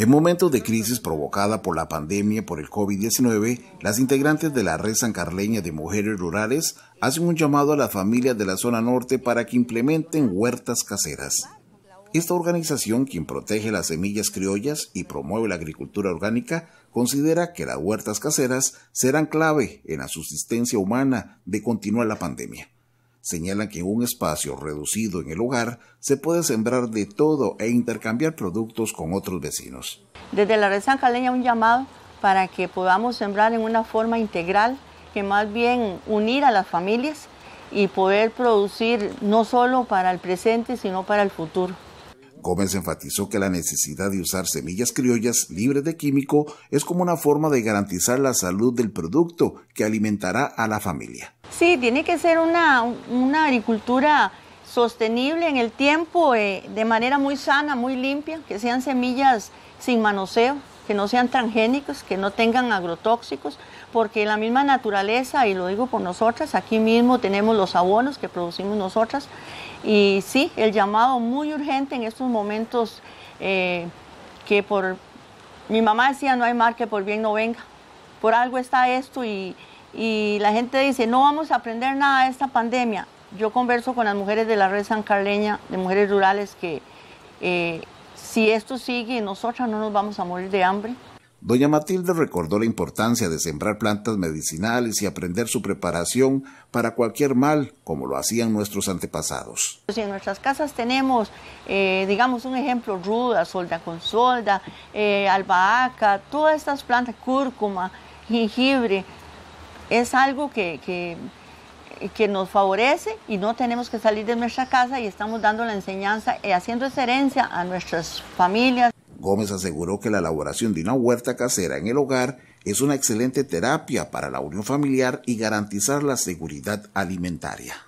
En momentos de crisis provocada por la pandemia por el COVID-19, las integrantes de la Red San Carleña de Mujeres Rurales hacen un llamado a las familias de la zona norte para que implementen huertas caseras. Esta organización, quien protege las semillas criollas y promueve la agricultura orgánica, considera que las huertas caseras serán clave en la subsistencia humana de continuar la pandemia señalan que en un espacio reducido en el hogar se puede sembrar de todo e intercambiar productos con otros vecinos. Desde la red San un llamado para que podamos sembrar en una forma integral que más bien unir a las familias y poder producir no solo para el presente, sino para el futuro. Gómez enfatizó que la necesidad de usar semillas criollas libres de químico es como una forma de garantizar la salud del producto que alimentará a la familia. Sí, tiene que ser una, agricultura sostenible en el tiempo, eh, de manera muy sana, muy limpia, que sean semillas sin manoseo, que no sean transgénicos, que no tengan agrotóxicos, porque la misma naturaleza, y lo digo por nosotras, aquí mismo tenemos los abonos que producimos nosotras, y sí, el llamado muy urgente en estos momentos eh, que por... Mi mamá decía, no hay mar que por bien no venga. Por algo está esto y, la gente dice, no vamos a aprender nada de esta pandemia. Yo converso con las mujeres de la red san carleña, de mujeres rurales, que eh, si esto sigue, nosotras no nos vamos a morir de hambre. Doña Matilde recordó la importancia de sembrar plantas medicinales y aprender su preparación para cualquier mal, como lo hacían nuestros antepasados. en nuestras casas tenemos, eh, digamos, un ejemplo, ruda, solda con solda, eh, albahaca, todas estas plantas, cúrcuma, jengibre, es algo que, que, que nos favorece y no tenemos que salir de nuestra casa y estamos dando la enseñanza y haciendo esa herencia a nuestras familias. Gómez aseguró que la elaboración de una huerta casera en el hogar es una excelente terapia para la unión familiar y garantizar la seguridad alimentaria.